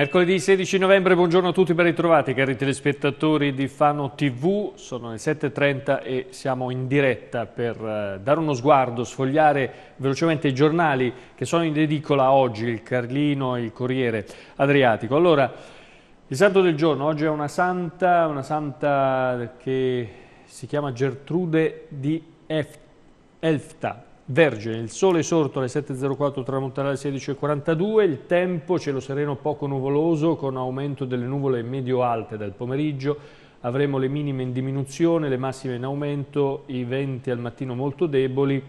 Mercoledì 16 novembre, buongiorno a tutti ben ritrovati cari telespettatori di Fano TV, sono le 7.30 e siamo in diretta per eh, dare uno sguardo, sfogliare velocemente i giornali che sono in edicola oggi, il Carlino e il Corriere Adriatico. Allora, il santo del giorno, oggi è una santa, una santa che si chiama Gertrude di Elfta, Vergine, il sole sorto alle 7.04, tramonterà alle 16.42, il tempo, cielo sereno poco nuvoloso con aumento delle nuvole medio-alte dal pomeriggio, avremo le minime in diminuzione, le massime in aumento, i venti al mattino molto deboli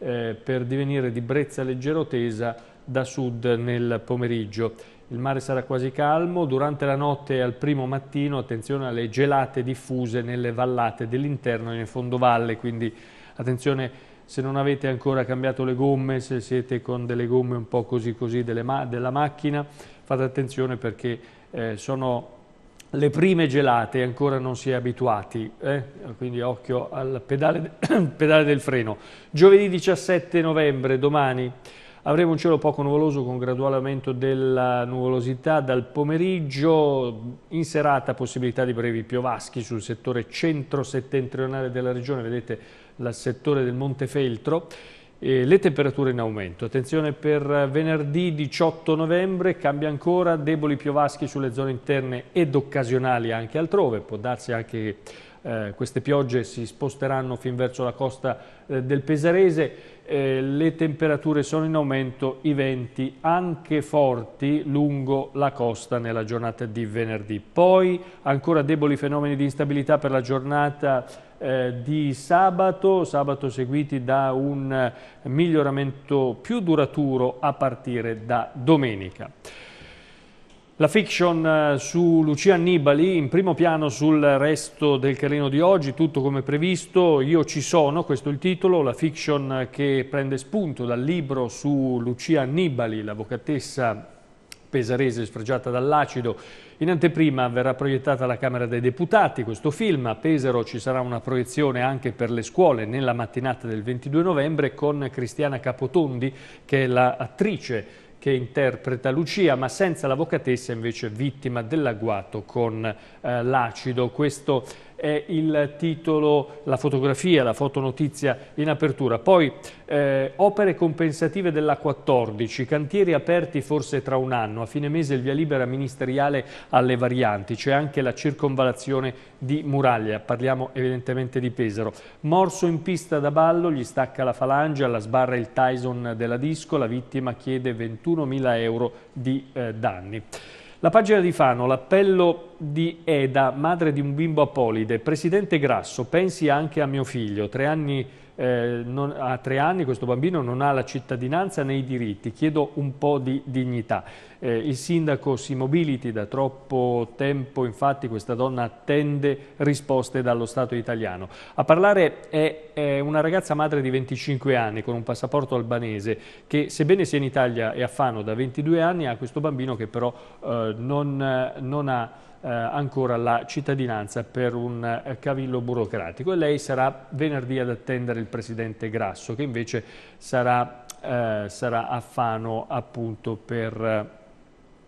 eh, per divenire di brezza leggero tesa da sud nel pomeriggio. Il mare sarà quasi calmo, durante la notte e al primo mattino attenzione alle gelate diffuse nelle vallate dell'interno e nel fondovalle, quindi attenzione se non avete ancora cambiato le gomme, se siete con delle gomme un po' così così ma della macchina, fate attenzione perché eh, sono le prime gelate, e ancora non si è abituati, eh? quindi occhio al pedale, pedale del freno. Giovedì 17 novembre, domani... Avremo un cielo poco nuvoloso con graduale aumento della nuvolosità dal pomeriggio, in serata possibilità di brevi piovaschi sul settore centro-settentrionale della regione, vedete il settore del Montefeltro, eh, le temperature in aumento. Attenzione per venerdì 18 novembre, cambia ancora, deboli piovaschi sulle zone interne ed occasionali anche altrove, può darsi anche eh, queste piogge si sposteranno fin verso la costa eh, del Pesarese, eh, le temperature sono in aumento, i venti anche forti lungo la costa nella giornata di venerdì. Poi ancora deboli fenomeni di instabilità per la giornata eh, di sabato, sabato seguiti da un miglioramento più duraturo a partire da domenica. La fiction eh, su Lucia Annibali, in primo piano sul resto del carino di oggi, tutto come previsto, Io ci sono, questo è il titolo, la fiction che prende spunto dal libro su Lucia Annibali, l'avvocatessa pesarese sfregiata dall'acido. In anteprima verrà proiettata alla Camera dei Deputati questo film, a Pesaro ci sarà una proiezione anche per le scuole nella mattinata del 22 novembre con Cristiana Capotondi che è l'attrice la che interpreta Lucia, ma senza l'avvocatessa invece vittima dell'agguato con eh, l'acido. Questo è il titolo, la fotografia, la fotonotizia in apertura. Poi eh, opere compensative della 14, cantieri aperti forse tra un anno, a fine mese il via libera ministeriale alle varianti, c'è anche la circonvalazione di Muraglia, parliamo evidentemente di Pesaro. Morso in pista da ballo, gli stacca la falange, alla sbarra il Tyson della disco, la vittima chiede 21.000 euro di eh, danni. La pagina di Fano, l'appello di Eda, madre di un bimbo apolide. Presidente Grasso, pensi anche a mio figlio, tre anni eh, non, a tre anni questo bambino non ha la cittadinanza né i diritti, chiedo un po' di dignità. Eh, il sindaco si mobiliti da troppo tempo, infatti questa donna attende risposte dallo Stato italiano. A parlare è, è una ragazza madre di 25 anni con un passaporto albanese che sebbene sia in Italia e a Fano da 22 anni ha questo bambino che però eh, non, non ha eh, ancora la cittadinanza per un eh, cavillo burocratico e lei sarà venerdì ad attendere il presidente Grasso che invece sarà, eh, sarà a Fano appunto per,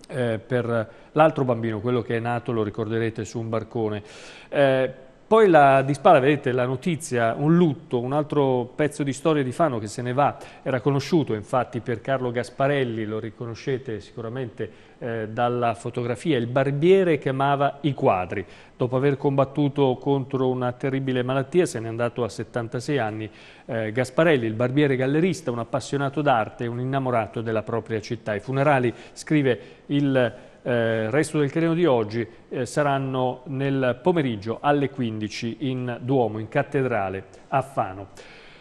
eh, per l'altro bambino, quello che è nato, lo ricorderete, su un barcone. Eh, poi la dispara, vedete la notizia, un lutto, un altro pezzo di storia di Fano che se ne va, era conosciuto infatti per Carlo Gasparelli, lo riconoscete sicuramente eh, dalla fotografia, il barbiere che amava i quadri. Dopo aver combattuto contro una terribile malattia se n'è andato a 76 anni eh, Gasparelli, il barbiere gallerista, un appassionato d'arte, un innamorato della propria città. I funerali, scrive il eh, il resto del Carino di oggi eh, saranno nel pomeriggio alle 15 in Duomo, in cattedrale a Fano.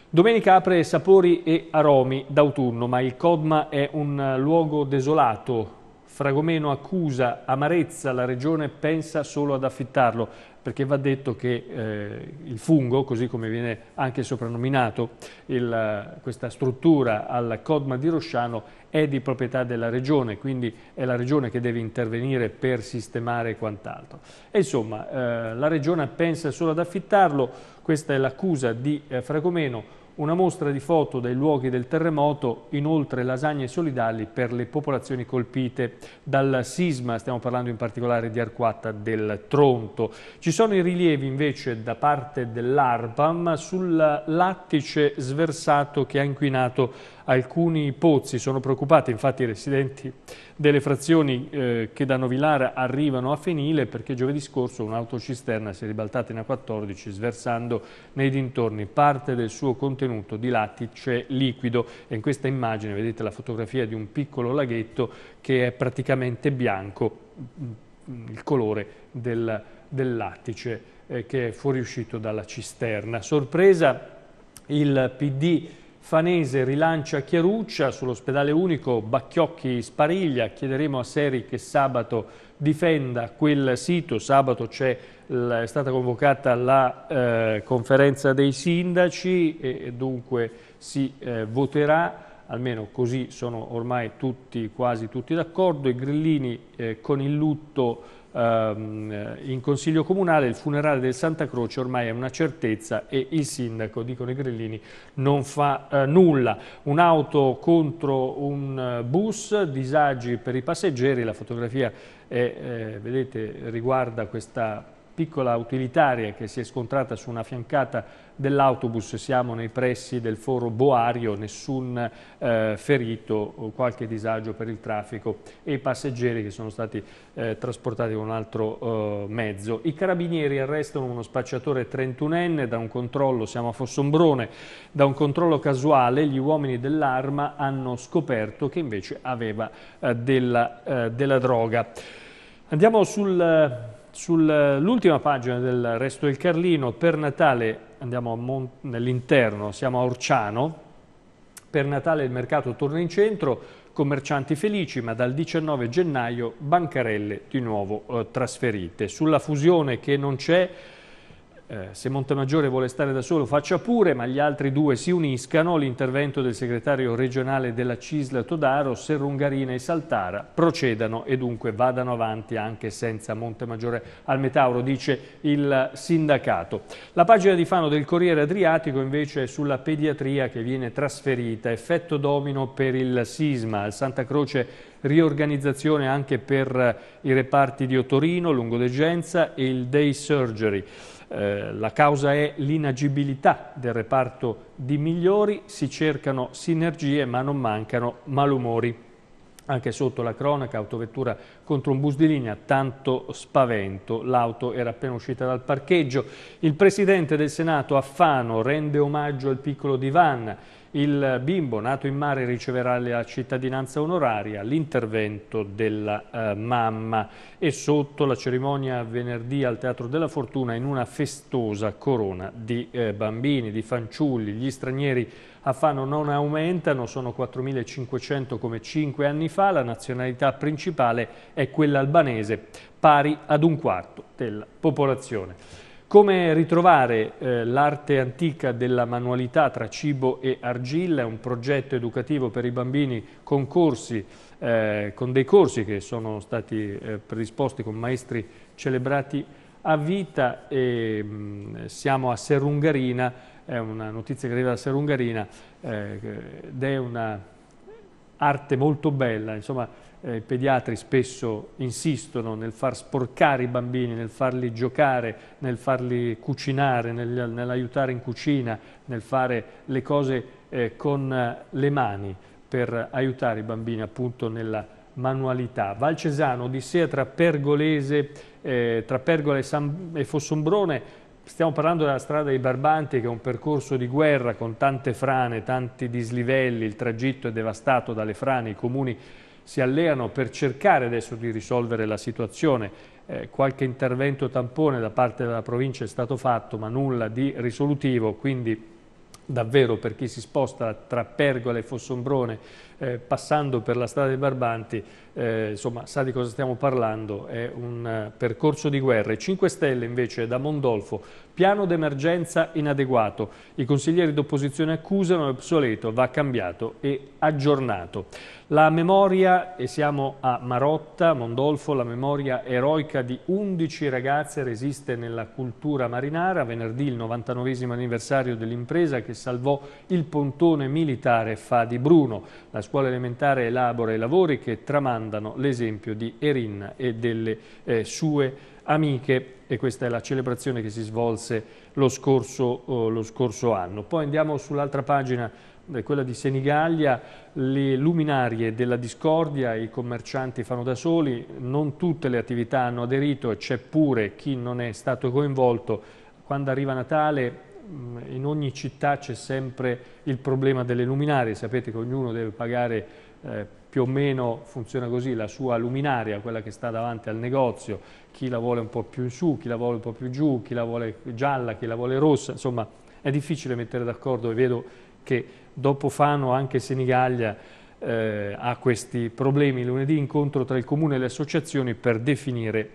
Domenica apre sapori e aromi d'autunno, ma il Codma è un luogo desolato, Fragomeno accusa amarezza, la regione pensa solo ad affittarlo, perché va detto che eh, il fungo, così come viene anche soprannominato, il, questa struttura al Codma di Rosciano è di proprietà della regione, quindi è la regione che deve intervenire per sistemare quant'altro. E insomma, eh, la regione pensa solo ad affittarlo, questa è l'accusa di eh, Fragomeno, una mostra di foto dai luoghi del terremoto, inoltre lasagne solidali per le popolazioni colpite dal sisma, stiamo parlando in particolare di Arquata del Tronto. Ci sono i rilievi invece da parte dell'ARPAM sul lattice sversato che ha inquinato alcuni pozzi. Sono preoccupati infatti i residenti delle frazioni eh, che da Novilara arrivano a Fenile perché giovedì scorso un'autocisterna si è ribaltata in A14 sversando nei dintorni parte del suo contenuto di lattice liquido e in questa immagine vedete la fotografia di un piccolo laghetto che è praticamente bianco, mm, il colore del, del lattice eh, che è fuoriuscito dalla cisterna. Sorpresa il PD Fanese rilancia Chiaruccia, sull'ospedale unico Bacchiocchi Spariglia, chiederemo a Seri che sabato difenda quel sito, sabato è, stata convocata la eh, conferenza dei sindaci e, e dunque si eh, voterà, almeno così sono ormai tutti, quasi tutti d'accordo, i grillini eh, con il lutto ehm, in Consiglio Comunale, il funerale del Santa Croce ormai è una certezza e il sindaco, dicono i grillini, non fa eh, nulla. Un'auto contro un eh, bus, disagi per i passeggeri, la fotografia è, eh, vedete, riguarda questa piccola utilitaria che si è scontrata su una fiancata dell'autobus, siamo nei pressi del foro Boario, nessun eh, ferito, qualche disagio per il traffico e i passeggeri che sono stati eh, trasportati con un altro eh, mezzo. I carabinieri arrestano uno spacciatore 31enne da un controllo, siamo a Fossombrone, da un controllo casuale gli uomini dell'arma hanno scoperto che invece aveva eh, della, eh, della droga. Andiamo sul Sull'ultima pagina del Resto del Carlino, per Natale, andiamo nell'interno, siamo a Orciano, per Natale il mercato torna in centro, commercianti felici, ma dal 19 gennaio bancarelle di nuovo eh, trasferite. Sulla fusione che non c'è, eh, se Montemaggiore vuole stare da solo faccia pure, ma gli altri due si uniscano, l'intervento del segretario regionale della Cisla Todaro, Serrungarina e Saltara procedano e dunque vadano avanti anche senza Montemaggiore al Metauro, dice il sindacato. La pagina di Fano del Corriere Adriatico invece è sulla pediatria che viene trasferita, effetto domino per il sisma, al Santa Croce riorganizzazione anche per eh, i reparti di Otorino, Lungodegenza e il Day Surgery. Eh, la causa è l'inagibilità del reparto di migliori, si cercano sinergie ma non mancano malumori. Anche sotto la cronaca, autovettura contro un bus di linea, tanto spavento. L'auto era appena uscita dal parcheggio. Il presidente del Senato, Affano, rende omaggio al piccolo divan. Il bimbo nato in mare riceverà la cittadinanza onoraria, l'intervento della eh, mamma e sotto la cerimonia venerdì al Teatro della Fortuna in una festosa corona di eh, bambini, di fanciulli, gli stranieri a Fano non aumentano, sono 4.500 come 5 anni fa, la nazionalità principale è quella albanese, pari ad un quarto della popolazione. Come ritrovare eh, l'arte antica della manualità tra cibo e argilla, è un progetto educativo per i bambini con, corsi, eh, con dei corsi che sono stati eh, predisposti con maestri celebrati a vita e mh, mm, siamo a Serungarina, è una notizia che arriva da Serungarina eh, ed è un'arte molto bella, insomma eh, i pediatri spesso insistono nel far sporcare i bambini, nel farli giocare, nel farli cucinare, nel, nell'aiutare in cucina, nel fare le cose eh, con eh, le mani per aiutare i bambini appunto nella manualità. Valcesano, Odissea tra Pergolese, eh, tra Pergola e, San, e Fossombrone Stiamo parlando della strada dei Barbanti che è un percorso di guerra con tante frane, tanti dislivelli, il tragitto è devastato dalle frane, i comuni si alleano per cercare adesso di risolvere la situazione. Eh, qualche intervento tampone da parte della provincia è stato fatto, ma nulla di risolutivo, quindi davvero per chi si sposta tra Pergola e Fossombrone eh, passando per la strada dei Barbanti, eh, insomma sa di cosa stiamo parlando, è un eh, percorso di guerra. 5 Stelle invece da Mondolfo, piano d'emergenza inadeguato, i consiglieri d'opposizione accusano, è obsoleto, va cambiato e aggiornato. La memoria, e siamo a Marotta, Mondolfo, la memoria eroica di 11 ragazze resiste nella cultura marinara, venerdì il 99 anniversario dell'impresa che salvò il pontone militare Fa di Bruno. La scuola elementare elabora i lavori che tramandano l'esempio di Erin e delle eh, sue amiche e questa è la celebrazione che si svolse lo scorso, eh, lo scorso anno. Poi andiamo sull'altra pagina eh, quella di Senigallia, le luminarie della discordia, i commercianti fanno da soli, non tutte le attività hanno aderito e c'è pure chi non è stato coinvolto. Quando arriva Natale Mm, in ogni città c'è sempre il problema delle luminarie, sapete che ognuno deve pagare eh, più o meno, funziona così, la sua luminaria, quella che sta davanti al negozio, chi la vuole un po' più in su, chi la vuole un po' più giù, chi la vuole gialla, chi la vuole rossa, insomma è difficile mettere d'accordo e vedo che dopo Fano anche Senigallia eh, ha questi problemi, lunedì incontro tra il comune e le associazioni per definire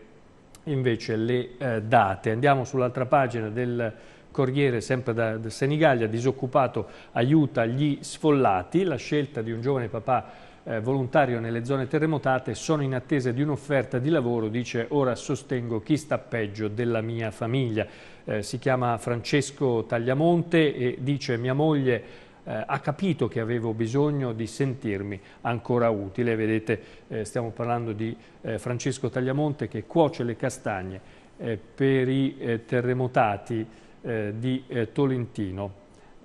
invece le eh, date. Andiamo sull'altra pagina del Corriere sempre da, da Senigallia, disoccupato, aiuta gli sfollati, la scelta di un giovane papà eh, volontario nelle zone terremotate, sono in attesa di un'offerta di lavoro, dice ora sostengo chi sta peggio della mia famiglia. Eh, si chiama Francesco Tagliamonte e dice mia moglie eh, ha capito che avevo bisogno di sentirmi ancora utile. Vedete, eh, stiamo parlando di eh, Francesco Tagliamonte che cuoce le castagne eh, per i terremotati. Eh, di eh, Tolentino,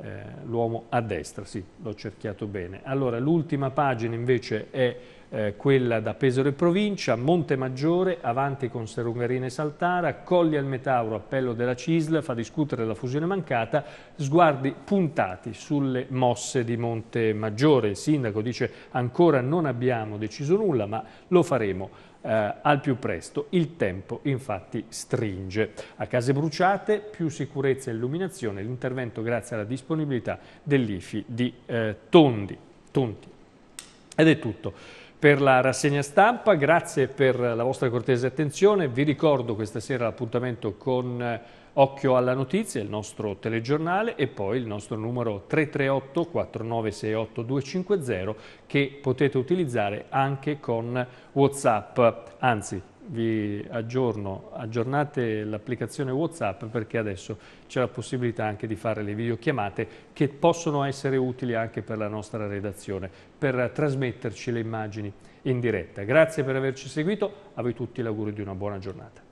eh, l'uomo a destra, sì, l'ho cerchiato bene. Allora, l'ultima pagina invece è eh, quella da Pesaro e Provincia, Monte Maggiore, avanti con Serungarina e Saltara, Colli al Metauro, appello della Cisla, fa discutere la fusione mancata, sguardi puntati sulle mosse di Monte Maggiore. Il sindaco dice ancora non abbiamo deciso nulla, ma lo faremo eh, al più presto. Il tempo infatti stringe. A Case Bruciate più sicurezza e illuminazione, l'intervento grazie alla disponibilità dell'IFI di eh, Tondi. Tonti. Ed è tutto per la rassegna stampa, grazie per la vostra cortese attenzione. Vi ricordo questa sera l'appuntamento con eh, Occhio alla Notizia, il nostro telegiornale e poi il nostro numero 338 4968 250 che potete utilizzare anche con Whatsapp, anzi vi aggiorno, aggiornate l'applicazione Whatsapp perché adesso c'è la possibilità anche di fare le videochiamate che possono essere utili anche per la nostra redazione, per trasmetterci le immagini in diretta. Grazie per averci seguito, a voi tutti l'augurio di una buona giornata.